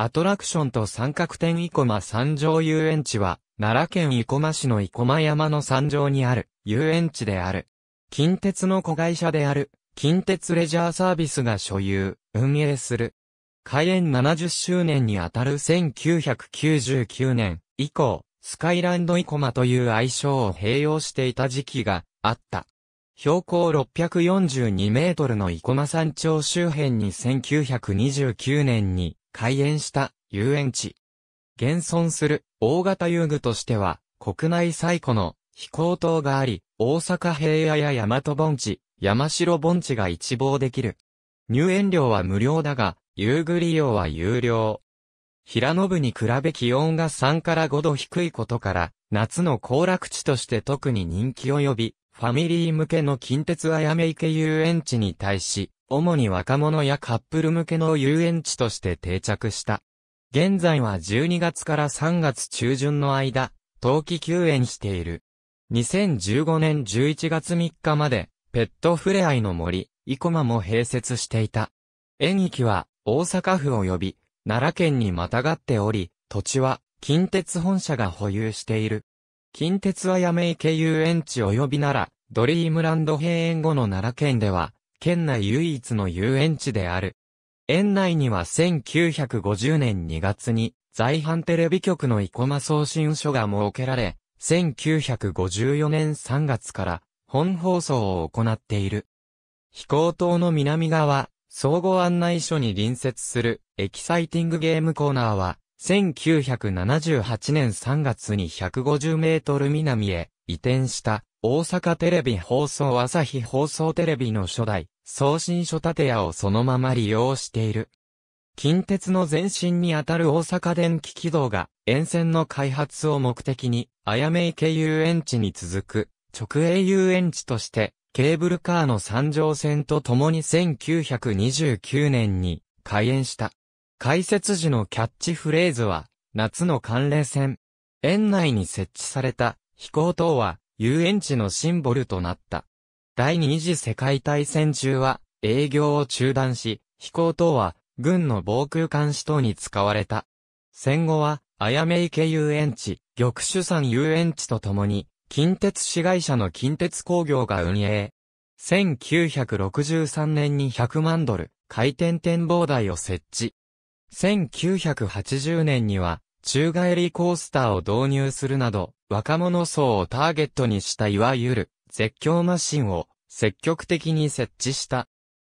アトラクションと三角点生駒山上遊園地は、奈良県生駒市の生駒山の山上にある遊園地である。近鉄の子会社である、近鉄レジャーサービスが所有、運営する。開園70周年にあたる1999年以降、スカイランド生駒という愛称を併用していた時期があった。標高642メートルの生駒山頂周辺に1929年に開園した遊園地。現存する大型遊具としては、国内最古の飛行塔があり、大阪平野や大和盆地、山城盆地が一望できる。入園料は無料だが、遊具利用は有料。平野部に比べ気温が3から5度低いことから、夏の行楽地として特に人気を呼び、ファミリー向けの近鉄あやめ池遊園地に対し、主に若者やカップル向けの遊園地として定着した。現在は12月から3月中旬の間、冬季休園している。2015年11月3日まで、ペットふれあいの森、生駒も併設していた。園域は、大阪府及び、奈良県にまたがっており、土地は、近鉄本社が保有している。近鉄はやめ池遊園地及びなら、ドリームランド閉園後の奈良県では、県内唯一の遊園地である。園内には1950年2月に、在阪テレビ局の生駒送信所が設けられ、1954年3月から本放送を行っている。飛行塔の南側、総合案内所に隣接するエキサイティングゲームコーナーは、1978年3月に150メートル南へ移転した大阪テレビ放送朝日放送テレビの初代送信所建屋をそのまま利用している。近鉄の前身にあたる大阪電気軌道が沿線の開発を目的に、あやめ池遊園地に続く直営遊園地としてケーブルカーの三条線と共に1929年に開園した。開設時のキャッチフレーズは、夏の寒冷線。園内に設置された飛行塔は遊園地のシンボルとなった。第二次世界大戦中は営業を中断し、飛行塔は軍の防空監視塔に使われた。戦後は、あやめ池遊園地、玉手山遊園地とともに、近鉄市会社の近鉄工業が運営。1963年に100万ドル、回転展望台を設置。1980年には、宙返りコースターを導入するなど、若者層をターゲットにしたいわゆる、絶叫マシンを積極的に設置した。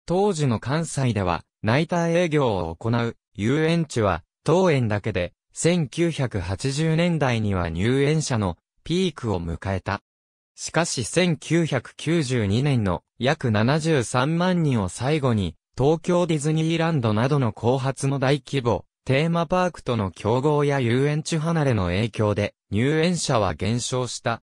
当時の関西では、ナイター営業を行う遊園地は、当園だけで、1980年代には入園者のピークを迎えた。しかし1992年の約73万人を最後に、東京ディズニーランドなどの後発の大規模テーマパークとの競合や遊園地離れの影響で、入園者は減少した。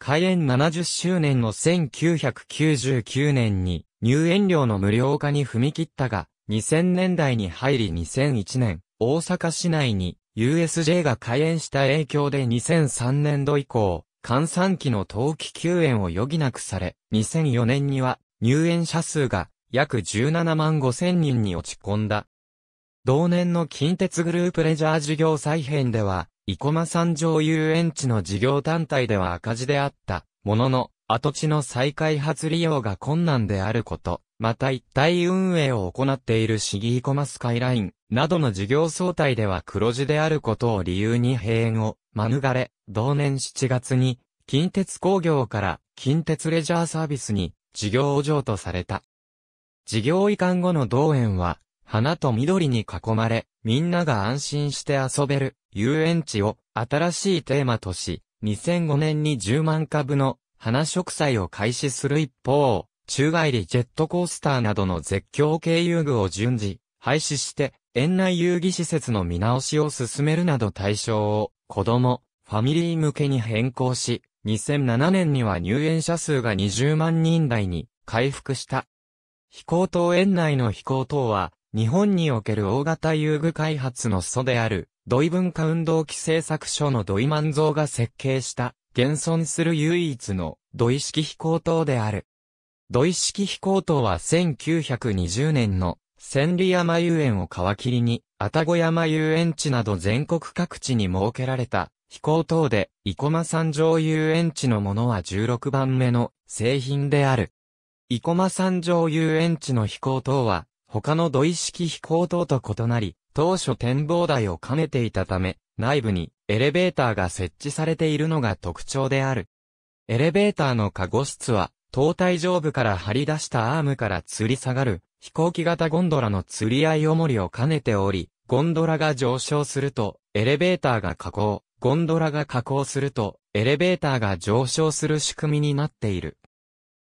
開園70周年の1999年に、入園料の無料化に踏み切ったが、2000年代に入り2001年、大阪市内に USJ が開園した影響で2003年度以降、換算期の冬季休園を余儀なくされ、2004年には入園者数が約17万5千人に落ち込んだ。同年の近鉄グループレジャー事業再編では、生駒山上遊園地の事業単体では赤字であった、ものの、跡地の再開発利用が困難であること、また一体運営を行っている市議生駒スカイラインなどの事業総体では黒字であることを理由に閉園を免れ、同年7月に、近鉄工業から近鉄レジャーサービスに事業を譲渡された。事業移管後の同園は、花と緑に囲まれ、みんなが安心して遊べる遊園地を新しいテーマとし、2005年に10万株の花植栽を開始する一方、宙返りジェットコースターなどの絶叫系遊具を順次廃止して、園内遊戯施設の見直しを進めるなど対象を子供、ファミリー向けに変更し、2007年には入園者数が20万人台に回復した。飛行島園内の飛行島は日本における大型遊具開発の祖である、土井文化運動機製作所の土井万蔵が設計した、現存する唯一の土井式飛行塔である。土井式飛行塔は1920年の千里山遊園を皮切りに、あたご山遊園地など全国各地に設けられた飛行塔で、生駒山上遊園地のものは16番目の製品である。生駒山上遊園地の飛行塔は、他の土井式飛行塔と異なり、当初展望台を兼ねていたため、内部にエレベーターが設置されているのが特徴である。エレベーターの加護室は、塔体上部から張り出したアームから吊り下がる、飛行機型ゴンドラの吊り合い重りを兼ねており、ゴンドラが上昇すると、エレベーターが下降、ゴンドラが下降すると、エレベーターが上昇する仕組みになっている。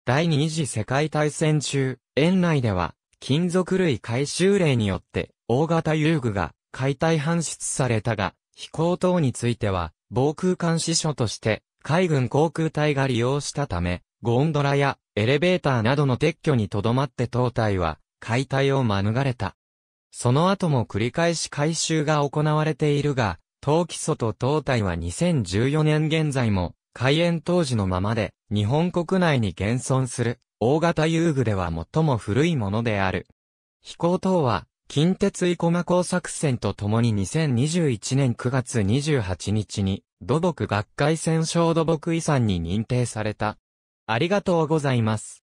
第二次世界大戦中、園内では、金属類回収令によって、大型遊具が解体搬出されたが、飛行等については、防空監視所として、海軍航空隊が利用したため、ゴンドラやエレベーターなどの撤去にとどまって当体は、解体を免れた。その後も繰り返し回収が行われているが、東基礎と東体は2014年現在も、開園当時のままで、日本国内に現存する。大型遊具では最も古いものである。飛行等は、近鉄コマ港作戦とともに2021年9月28日に、土木学会戦勝土木遺産に認定された。ありがとうございます。